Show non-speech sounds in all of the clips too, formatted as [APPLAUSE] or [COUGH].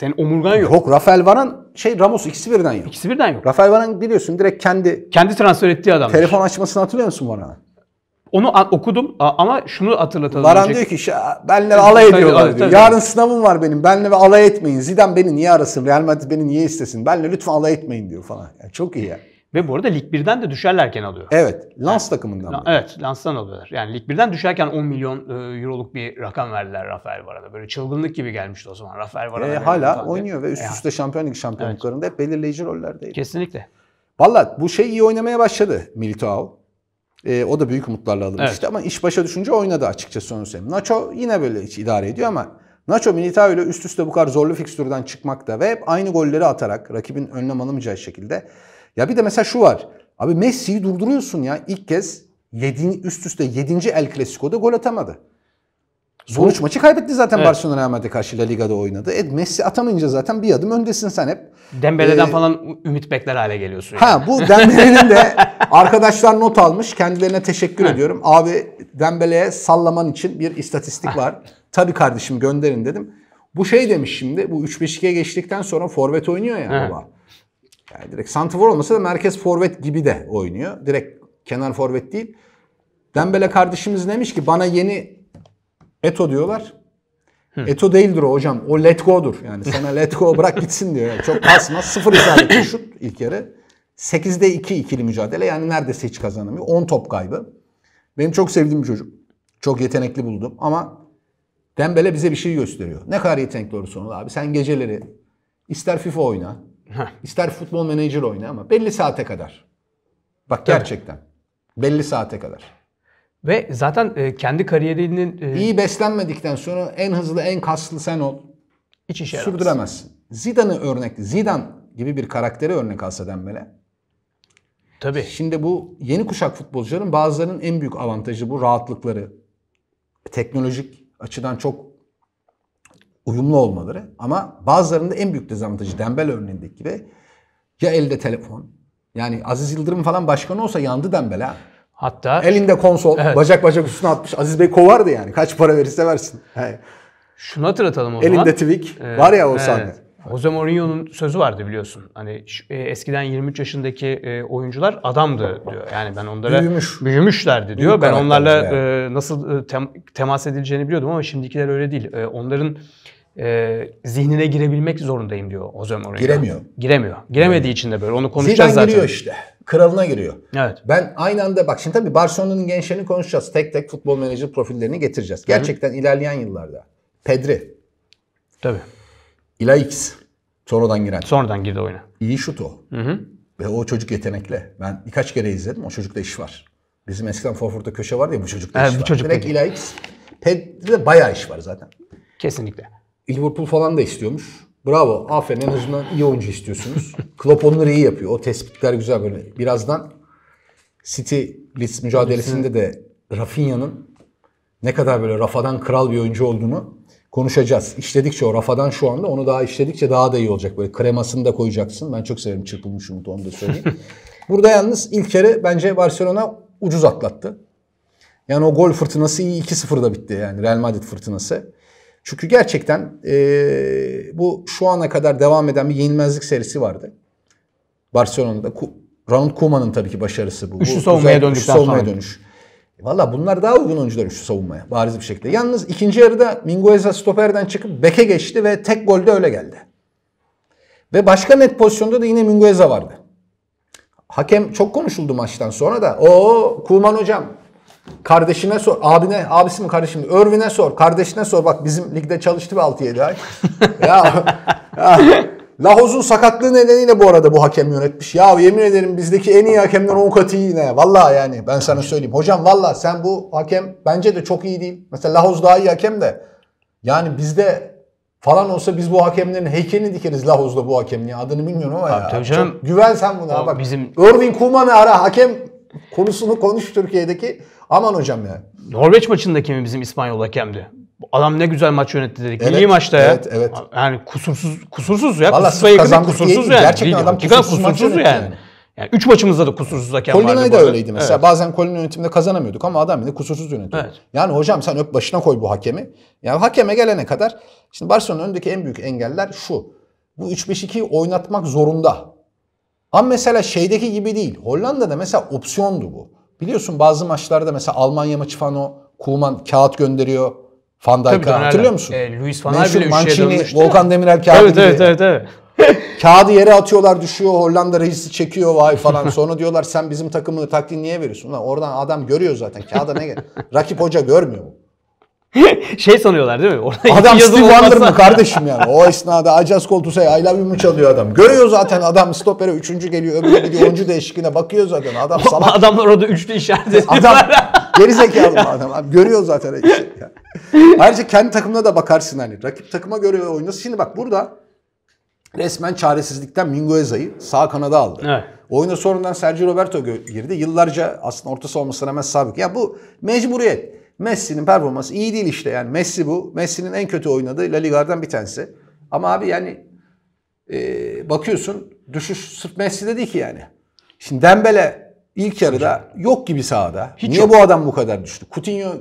Senin omurgan yok. Yok. Rafael Varan şey Ramos ikisi birden yok. İkisi birden yok. Rafael Varan biliyorsun direkt kendi Kendi transfer ettiği adam. telefon açmasını hatırlıyor musun Varan'a? Onu okudum ama şunu hatırlatalım. Varan diyor ki benle alay ediyorlar diyor. tabii. Yarın sınavım var benim. Benle alay etmeyin. Zidane beni niye arasın? Real Madrid beni niye istesin? Benle lütfen alay etmeyin diyor falan. Ya çok iyi ya. Ve bu arada Lig 1'den de düşerlerken alıyor. Evet. Lens yani, takımından. La, evet. Lens'tan alıyorlar. Yani Lig 1'den düşerken 10 milyon e, euroluk bir rakam verdiler Rafael Varane'a. Böyle çılgınlık gibi gelmişti o zaman. Rafael Varane. E, hala oynuyor ve üst e, üste yani. Şampiyon Ligi şampiyonluklarında evet. hep belirleyici rollerdeydi. Kesinlikle. Valla bu şey iyi oynamaya başladı Militao. E, o da büyük umutlarla alınmıştı evet. ama iş başa düşünce oynadı açıkçası onu söyleyeyim. Nacho yine böyle hiç idare ediyor ama Nacho Militao ile üst üste bu kadar zorlu fikstürden çıkmakta ve hep aynı golleri atarak rakibin önlem alamayacağı şekilde ya bir de mesela şu var. Abi Messi'yi durduruyorsun ya. İlk kez yedi, üst üste 7. El Clasico'da gol atamadı. Sonuç maçı kaybetti zaten evet. Barcelona Real karşı La Liga'da oynadı. E, Messi atamayınca zaten bir adım öndesin sen hep. Dembele'den ee, falan ümit bekler hale geliyorsun. Yani. Ha bu Dembele'nin de [LAUGHS] arkadaşlar not almış. Kendilerine teşekkür ha. ediyorum. Abi Dembele'ye sallaman için bir istatistik var. [LAUGHS] Tabii kardeşim gönderin dedim. Bu şey demiş şimdi bu 3-5-2'ye geçtikten sonra forvet oynuyor ya ha. baba. Yani direkt santifor olmasa da merkez forvet gibi de oynuyor. Direkt kenar forvet değil. Dembele kardeşimiz demiş ki bana yeni Eto diyorlar. Hı. Eto değildir o hocam. O let Yani sana [LAUGHS] let bırak gitsin diyor. Yani çok kasmaz. Sıfır isabetli şut ilk yarı. 8'de 2 ikili mücadele. Yani neredeyse hiç kazanamıyor. 10 top kaybı. Benim çok sevdiğim bir çocuk. Çok yetenekli buldum ama Dembele bize bir şey gösteriyor. Ne kadar yetenekli olursa onu abi. Sen geceleri ister FIFA oyna, İster futbol menajer oyna ama belli saate kadar. Bak Tabii. gerçekten. Belli saate kadar. Ve zaten e, kendi kariyerinin... E, iyi beslenmedikten sonra en hızlı, en kaslı sen ol. Hiç işe Sürdüremezsin. Zidane'ı örnek, Zidane gibi bir karakteri örnek alsa Dembele. Tabii. Şimdi bu yeni kuşak futbolcuların bazılarının en büyük avantajı bu rahatlıkları. Teknolojik açıdan çok uyumlu olmaları ama bazılarında en büyük dezavantajı Dembel örneğindeki gibi ya elde telefon yani Aziz Yıldırım falan başkan olsa yandı Dembel ha. Hatta elinde konsol evet. bacak bacak üstüne atmış Aziz Bey kovardı yani kaç para verirse versin. Yani. Şunu hatırlatalım o elinde zaman. Elinde Twig ee, var ya o evet. sahne. Jose Mourinho'nun sözü vardı biliyorsun. Hani şu, e, eskiden 23 yaşındaki e, oyuncular adamdı diyor. Yani ben onlara Büyümüş. büyümüşlerdi diyor. Büyük ben onlarla yani. e, nasıl e, tem, temas edileceğini biliyordum ama şimdikiler öyle değil. E, onların e, zihnine girebilmek zorundayım diyor Jose Mourinho. Giremiyor. Giremiyor. Giremediği evet. için de böyle. Onu konuşacağız Zidane zaten. giriyor işte. Kralına giriyor. Evet. Ben aynı anda bak şimdi tabii Barcelona'nın gençlerini konuşacağız. Tek tek futbol menajer profillerini getireceğiz. Gerçekten Hı-hı. ilerleyen yıllarda. Pedri. Tabii. Ilaix sonradan giren. Sonradan girdi oyuna. İyi şut o. Hı hı. Ve o çocuk yetenekli. Ben birkaç kere izledim. O çocukta iş var. Bizim eskiden Forfurt'ta köşe vardı ya bu çocukta evet, iş bu var. Çocuk Direkt Ilaix. Pedri'de bayağı iş var zaten. Kesinlikle. Liverpool falan da istiyormuş. Bravo. Aferin en azından iyi oyuncu istiyorsunuz. [LAUGHS] Klopp onları iyi yapıyor. O tespitler güzel böyle. Birazdan City Leeds mücadelesinde de Rafinha'nın ne kadar böyle rafadan kral bir oyuncu olduğunu konuşacağız. İşledikçe o rafadan şu anda onu daha işledikçe daha da iyi olacak. Böyle kremasını da koyacaksın. Ben çok severim çırpılmış yumurta onu da söyleyeyim. [LAUGHS] Burada yalnız ilk kere bence Barcelona ucuz atlattı. Yani o gol fırtınası iyi 2-0'da bitti yani Real Madrid fırtınası. Çünkü gerçekten e, bu şu ana kadar devam eden bir yenilmezlik serisi vardı. Barcelona'da Ronald Koeman'ın tabii ki başarısı bu. Üçlü savunmaya döndükten sonra. dönüş. E Valla bunlar daha uygun oyuncular şu savunmaya bariz bir şekilde. Yalnız ikinci yarıda Mingueza stoperden çıkıp beke geçti ve tek golde öyle geldi. Ve başka net pozisyonda da yine Mingueza vardı. Hakem çok konuşuldu maçtan sonra da. O Kuman hocam kardeşine sor, abine, abisi mi kardeşim? mi? Örvin'e sor, kardeşine sor. Bak bizim ligde çalıştı bir 6-7 ay. [LAUGHS] ya, ya Lahoz'un sakatlığı nedeniyle bu arada bu hakem yönetmiş. Ya yemin ederim bizdeki en iyi hakemler 10 katı iyi ne? Valla yani ben sana söyleyeyim. Hocam valla sen bu hakem bence de çok iyi değil. Mesela Lahoz daha iyi hakem de. Yani bizde falan olsa biz bu hakemlerin heykelini dikeriz Lahoz'da bu hakem. Ya adını bilmiyorum ama Abi, ya. Tabii canım. Çok güven sen buna. Bak, bizim... Irving Kuman'ı ara hakem konusunu konuş Türkiye'deki. Aman hocam ya. Norveç maçındaki mi bizim İspanyol hakemdi? Adam ne güzel maç yönetti dedik. Evet, Milli maçta ya. Evet, evet. Yani kusursuz kusursuz ya. Vallahi kusursuza yakın kusursuz yani. Gerçekten adam kusursuz, kusursuz yani. yani. Yani üç maçımızda da kusursuz hakem Colin vardı. Colin da öyleydi mesela. Evet. Bazen Colin yönetiminde kazanamıyorduk ama adam yine kusursuz yönetiyor. Evet. Yani hocam sen öp başına koy bu hakemi. Yani hakeme gelene kadar şimdi Barcelona'nın önündeki en büyük engeller şu. Bu 3-5-2'yi oynatmak zorunda. Ama mesela şeydeki gibi değil. Hollanda'da mesela opsiyondu bu. Biliyorsun bazı maçlarda mesela Almanya maçı falan o Kuman kağıt gönderiyor. Van Dijk'ı hatırlıyor musun? E, Luis Van Meşhur bile Mancini, Volkan Demirel kağıdı evet, Evet, evet, evet. [LAUGHS] kağıdı yere atıyorlar düşüyor Hollanda reisi çekiyor vay falan. [LAUGHS] Sonra diyorlar sen bizim takımı taktiğini niye veriyorsun? Lan oradan adam görüyor zaten kağıda ne gerek? Rakip hoca görmüyor mu? [LAUGHS] şey sanıyorlar değil mi? Orada adam Steve Wonder mı kardeşim yani? O esnada Acaz Koltusay I love you mu çalıyor adam. Görüyor zaten adam stopere üçüncü geliyor öbürü gidiyor oyuncu değişikliğine bakıyor zaten. Adam [LAUGHS] salak. Adamlar orada üçlü işaret ediyorlar. [LAUGHS] Adam geri zekalı mı adam? görüyor zaten. Işte. Yani. Ayrıca kendi takımına da bakarsın hani. Rakip takıma göre oynasın. Şimdi bak burada resmen çaresizlikten Mingo Mingueza'yı sağ kanada aldı. Evet. Oyuna sonradan Sergio Roberto girdi. Yıllarca aslında ortası olmasına rağmen sabık. Ya bu mecburiyet. Messi'nin performansı iyi değil işte yani. Messi bu. Messi'nin en kötü oynadığı La Liga'dan bir tanesi. Ama abi yani e, bakıyorsun düşüş sırf Messi'de değil ki yani. Şimdi Dembele ilk yarıda yok gibi sahada. Hiç Niye yok. bu adam bu kadar düştü? Coutinho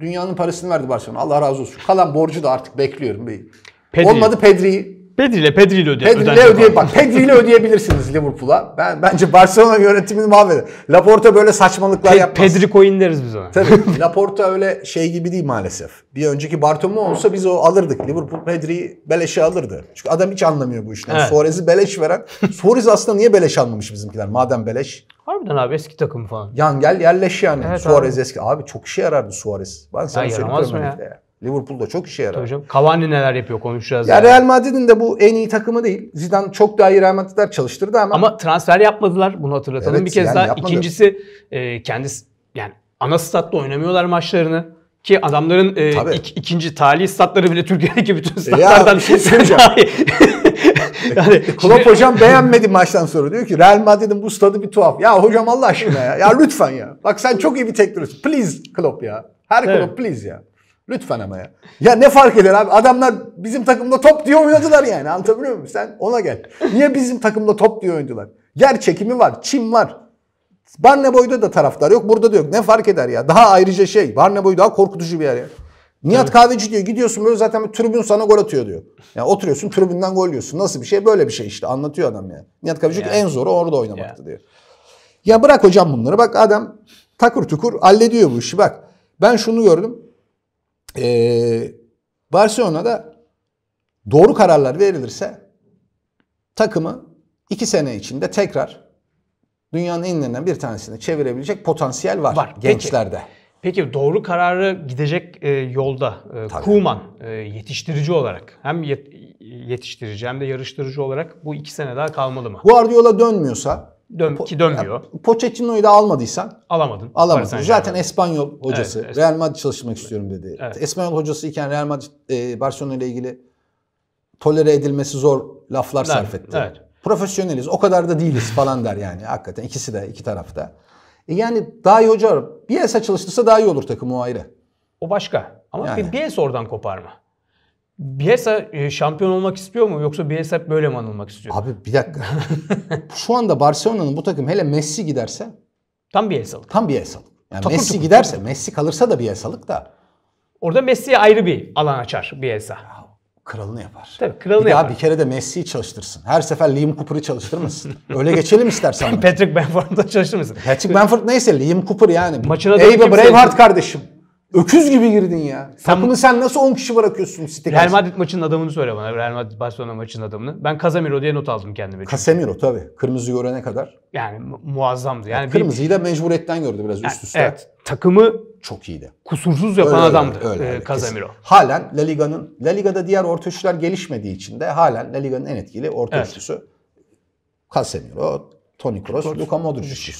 dünyanın parasını verdi Barcelona. Allah razı olsun. Kalan borcu da artık bekliyorum. Pedri. Olmadı Pedri'yi Pedri'yle Pedri'yle öde Pedri'yle ödeye bak Pedri'yle ödeyebilirsiniz Liverpool'a. Ben bence Barcelona yönetimini mahveder. Laporta böyle saçmalıklar Pe- yapmaz. Pedri coin deriz biz ona. Tabii Laporta öyle şey gibi değil maalesef. Bir önceki Bartomeu olsa biz o alırdık. Liverpool Pedri'yi beleşe alırdı. Çünkü adam hiç anlamıyor bu işten. Evet. Suarez'i beleş veren. Suarez aslında niye beleş almamış bizimkiler madem beleş? Harbiden abi eski takım falan. Yan gel yerleş yani. Evet, Suarez abi. eski. Abi çok işe yarardı Suarez. Ben sana ya, söylüyorum. Ya. Ya. Liverpool'da çok işe yarar. Tabii hocam. Cavani neler yapıyor konuşacağız. Ya yani. Real Madrid'in de bu en iyi takımı değil. Zidane çok daha iyi Real Madrid'ler çalıştırdı ama. Ama transfer yapmadılar bunu hatırlatalım evet, bir kez yani daha. Yapmadı. İkincisi e, kendisi yani ana statta oynamıyorlar maçlarını. Ki adamların e, ik, ikinci tali statları bile Türkiye'deki bütün statlardan. Ya şey [LAUGHS] yani e, Klopp hocam beğenmedi maçtan sonra. Diyor ki Real Madrid'in bu stadı bir tuhaf. Ya hocam Allah aşkına ya. Ya lütfen ya. Bak sen çok iyi bir teknoloji. Please Klopp ya. Her evet. Klopp please ya. Lütfen ama ya. Ya ne fark eder abi? Adamlar bizim takımda top diye oynadılar yani. Anlatabiliyor muyum? Sen ona gel. Niye bizim takımda top diye oynadılar? Yer çekimi var. Çim var. Barneboy'da da taraftar yok. Burada da yok. Ne fark eder ya? Daha ayrıca şey. Barneboy daha korkutucu bir yer ya. Nihat Tabii. Kahveci diyor gidiyorsun böyle zaten bir tribün sana gol atıyor diyor. Yani oturuyorsun tribünden gol yiyorsun. Nasıl bir şey? Böyle bir şey işte anlatıyor adam ya. Nihat Kahveci yani. en zoru orada oynamaktı yani. diyor. Ya bırak hocam bunları. Bak adam takır tukur hallediyor bu işi bak. Ben şunu gördüm e, Barcelona'da doğru kararlar verilirse takımı iki sene içinde tekrar dünyanın en enlerinden bir tanesini çevirebilecek potansiyel var, var. gençlerde. Peki. Peki doğru kararı gidecek e, yolda e, Kuman e, yetiştirici olarak hem yet, yetiştirici hem de yarıştırıcı olarak bu iki sene daha kalmalı mı? Guardiola dönmüyorsa Dön, po- ki dönmüyor. Yani, Pochettino'yu da almadıysan alamadın. Alamadın. Zaten Espanyol hocası evet, Real Madrid çalışmak istiyorum dedi. Evet. Espanyol hocası iken Real Madrid e, Barcelona ile ilgili tolere edilmesi zor laflar evet, sarf etti. Evet. Profesyoneliz o kadar da değiliz falan der yani [LAUGHS] hakikaten ikisi de iki tarafta. E yani daha iyi hoca bir Bielsa çalıştırsa daha iyi olur takım o ayrı. O başka. Ama yani. Bielsa oradan kopar mı? Bielsa e, şampiyon olmak istiyor mu yoksa Bielsa böyle mi anılmak istiyor? Abi bir dakika. [LAUGHS] Şu anda Barcelona'nın bu takım hele Messi giderse tam Bielsa'lık. Tam Bielsa'lık. Yani takır Messi takır, giderse, takır. Messi kalırsa da Bielsa'lık da. Orada Messi'ye ayrı bir alan açar Bielsa. Ya, kralını yapar. Tabii kralını bir yapar. Daha bir kere de Messi'yi çalıştırsın. Her sefer Liam Cooper'ı çalıştırmasın. Öyle geçelim istersen. [LAUGHS] Patrick Benford'u da çalıştırmasın. Patrick Benford neyse Liam Cooper yani. Maçına Ey be Braveheart kardeşim. Öküz gibi girdin ya. Sen, Takımı sen nasıl 10 kişi bırakıyorsun City Real Madrid maçının adamını söyle bana. Real Madrid Barcelona maçının adamını. Ben Casemiro diye not aldım kendime. Çünkü. Casemiro tabii. Kırmızı görene kadar. Yani muazzamdı. Yani Kırmızıyı bir... da mecburiyetten gördü biraz yani, üst üste. Evet. Takımı çok iyiydi. Kusursuz yapan öyle, adamdı öyle, öyle, öyle, Casemiro. Kesin. Halen La Liga'nın La Liga'da diğer orta üçler gelişmediği için de halen La Liga'nın en etkili orta evet. üçlüsü Casemiro, Toni Kroos, Luka Modric.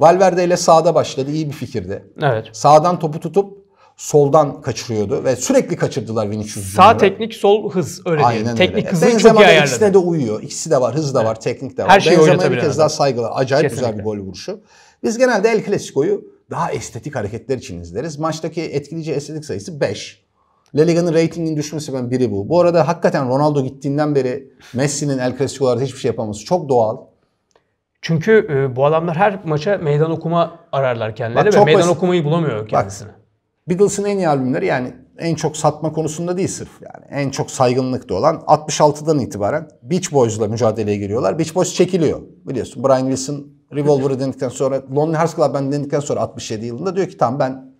Valverde ile sağda başladı. İyi bir fikirdi. Evet. Sağdan topu tutup soldan kaçırıyordu ve sürekli kaçırdılar Vinicius Junior'ı. Sağ teknik, sol hız öyle Aynen diyelim. Teknik öyle. hızı Benzema çok iyi ayarladı. ikisine de uyuyor. İkisi de var, hız da evet. var, teknik de var. Her şeyi Benzema bir kez daha saygılar. Acayip Kesinlikle. güzel bir gol vuruşu. Biz genelde El Clasico'yu daha estetik hareketler için izleriz. Maçtaki etkileyici estetik sayısı 5. La Liga'nın reytinginin düşmesi ben biri bu. Bu arada hakikaten Ronaldo gittiğinden beri Messi'nin El Clasico'larda hiçbir şey yapamaması çok doğal. Çünkü e, bu adamlar her maça meydan okuma ararlar kendileri Bak, ve meydan basit. okumayı bulamıyor kendisini. Bak, Beatles'ın en iyi albümleri yani en çok satma konusunda değil sırf yani en çok saygınlıkta olan 66'dan itibaren Beach Boys'la mücadeleye giriyorlar. Beach Boys çekiliyor biliyorsun. Brian Wilson Revolver'ı dendikten sonra Lonely Hearts Club Band dendikten sonra 67 yılında diyor ki tamam ben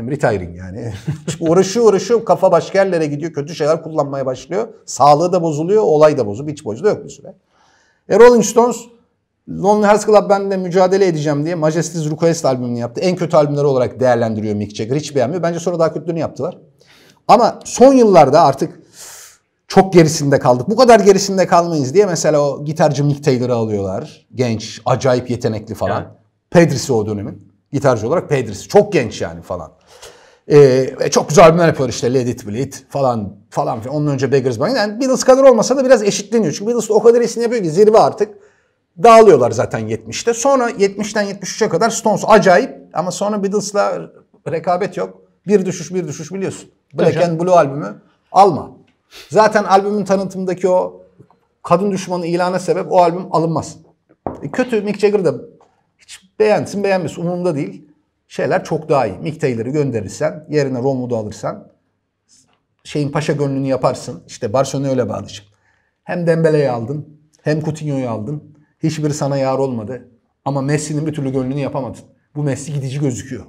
I'm retiring yani. [LAUGHS] uğraşıyor uğraşıyor kafa başka yerlere gidiyor kötü şeyler kullanmaya başlıyor. Sağlığı da bozuluyor olay da bozuluyor. Beach Boys'da yok bir süre. E Rolling Stones Lonely Hearts Club Band'le mücadele edeceğim diye Majesty's Request albümünü yaptı. En kötü albümler olarak değerlendiriyor Mick Jagger. Hiç beğenmiyor. Bence sonra daha kötülerini yaptılar. Ama son yıllarda artık çok gerisinde kaldık. Bu kadar gerisinde kalmayız diye mesela o gitarcı Mick Taylor'ı alıyorlar. Genç, acayip yetenekli falan. Yani. Pedris'i o dönemin. Gitarcı olarak Pedris. Çok genç yani falan. Ee, çok güzel albümler yapıyor işte Led It Bleed falan falan filan. Ondan önce Beggar's Bank. Yani Beatles kadar olmasa da biraz eşitleniyor. Çünkü Beatles o kadar iyisini yapıyor ki zirve artık dağılıyorlar zaten 70'te. Sonra 70'ten 73'e kadar Stones acayip ama sonra Beatles'la rekabet yok. Bir düşüş bir düşüş biliyorsun. Black Hocam. and Blue albümü alma. Zaten albümün tanıtımındaki o kadın düşmanı ilana sebep o albüm alınmaz. E kötü Mick Jagger da hiç beğensin beğenmesin umurumda değil. Şeyler çok daha iyi. Mick Taylor'ı gönderirsen yerine Romwood'u alırsan şeyin paşa gönlünü yaparsın. İşte Barcelona öyle bağlayacak. Hem Dembele'yi aldın hem Coutinho'yu aldın. Hiçbir sana yar olmadı. Ama Messi'nin bir türlü gönlünü yapamadın. Bu Messi gidici gözüküyor.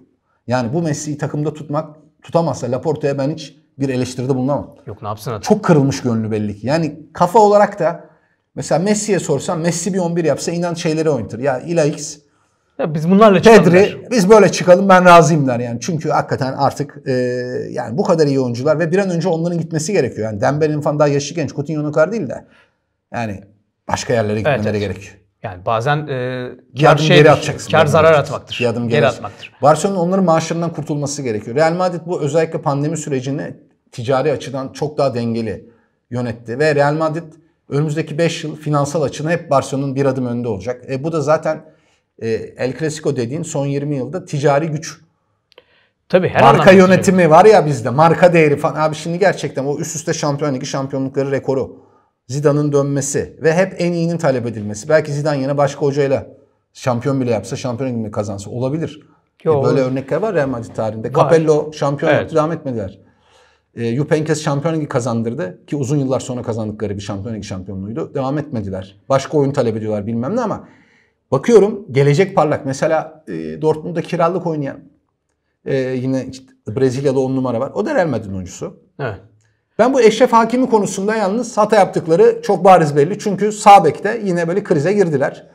Yani bu Messi'yi takımda tutmak tutamazsa Laporta'ya ben hiç bir eleştiride bulunamam. Yok ne yapsın adam. Çok kırılmış gönlü belli ki. Yani kafa olarak da mesela Messi'ye sorsan Messi bir 11 yapsa inan şeyleri oynatır. Ya Ilaix ya biz bunlarla çıkalım. Pedri der. biz böyle çıkalım ben razıyım der yani. Çünkü hakikaten artık e, yani bu kadar iyi oyuncular ve bir an önce onların gitmesi gerekiyor. Yani Dembele'nin falan daha yaşlı genç. Coutinho'nun kadar değil de. Yani başka yerlere gitmeleri evet, evet. gerek. Yani bazen e, bir şey, geri atacaksın. Kar zarar atacaksın. atmaktır. Bir adım geri, geri atmaktır. Barcelona onların maaşlarından kurtulması gerekiyor. Real Madrid bu özellikle pandemi sürecini ticari açıdan çok daha dengeli yönetti ve Real Madrid önümüzdeki 5 yıl finansal açıdan hep Barcelona'nın bir adım önünde olacak. E, bu da zaten e, El Clasico dediğin son 20 yılda ticari güç. Tabii her Marka yönetimi var ya bizde. Marka değeri falan. Abi şimdi gerçekten o üst üste şampiyon ligi şampiyonlukları rekoru. Zidane'ın dönmesi ve hep en iyinin talep edilmesi. Belki Zidane yine başka hocayla şampiyon bile yapsa, şampiyon gibi kazansa olabilir. Yo, e böyle olur. örnekler var Real Madrid tarihinde. Var. Capello şampiyon evet. devam etmediler. E, Jupenkes şampiyon ligi kazandırdı ki uzun yıllar sonra kazandıkları bir şampiyon ligi şampiyonluğuydu. Devam etmediler. Başka oyun talep ediyorlar bilmem ne ama bakıyorum gelecek parlak. Mesela e, Dortmund'da kiralık oynayan e, yine işte Brezilya'da on numara var. O da Real Madrid oyuncusu. Evet. Ben bu Eşref Hakimi konusunda yalnız hata yaptıkları çok bariz belli. Çünkü Sabek'te yine böyle krize girdiler.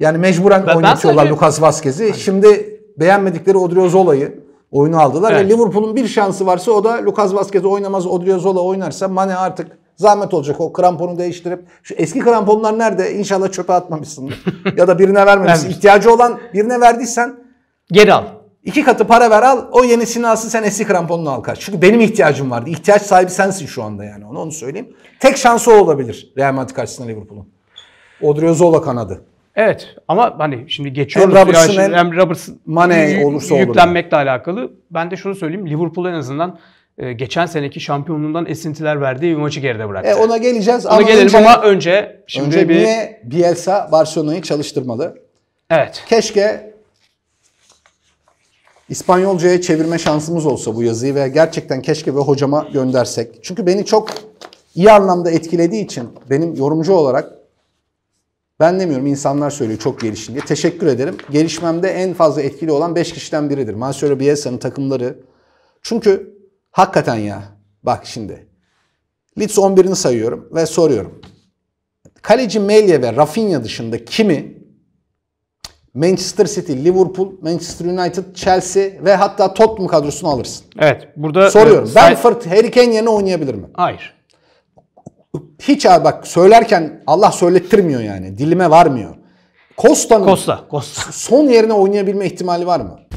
Yani mecburen ben, oynatıyorlar ben sadece... Lucas Vazquez'i. Hani. Şimdi beğenmedikleri Odriozola'yı oyunu aldılar. Evet. Ve Liverpool'un bir şansı varsa o da Lucas Vazquez oynamaz Odriozola oynarsa Mane artık zahmet olacak o kramponu değiştirip. Şu eski kramponlar nerede? İnşallah çöpe atmamışsındır. [LAUGHS] ya da birine vermemişsin. İhtiyacı olan birine verdiysen geri al. İki katı para ver al o yenisini alsın sen eski kramponunu al kaç. Çünkü benim ihtiyacım vardı. İhtiyaç sahibi sensin şu anda yani onu, onu söyleyeyim. Tek şansı o olabilir Real Madrid karşısında Liverpool'un. Odriozola kanadı. Evet ama hani şimdi geçiyoruz. Hem Robertson yani hem, Robertson Mane olursa olur. Yüklenmekle olur. alakalı. Ben de şunu söyleyeyim. Liverpool en azından e, geçen seneki şampiyonluğundan esintiler verdiği bir maçı geride bıraktı. E ona geleceğiz ona ama gelelim önce, ama önce şimdi önce bir... niye Bielsa Barcelona'yı çalıştırmalı? Evet. Keşke İspanyolcaya çevirme şansımız olsa bu yazıyı ve gerçekten keşke ve hocama göndersek. Çünkü beni çok iyi anlamda etkilediği için benim yorumcu olarak ben demiyorum insanlar söylüyor çok gelişin diye. Teşekkür ederim. Gelişmemde en fazla etkili olan 5 kişiden biridir. Marcelo Bielsa'nın takımları. Çünkü hakikaten ya bak şimdi. Leeds 11'ini sayıyorum ve soruyorum. Kaleci Melia ve Rafinha dışında kimi Manchester City, Liverpool, Manchester United, Chelsea ve hatta Tottenham kadrosunu alırsın. Evet. Burada soruyorum. E, Benford Harry Kane yerine oynayabilir mi? Hayır. Hiç abi bak söylerken Allah söylettirmiyor yani. Dilime varmıyor. Costa'nın Costa, Costa. son yerine oynayabilme ihtimali var mı?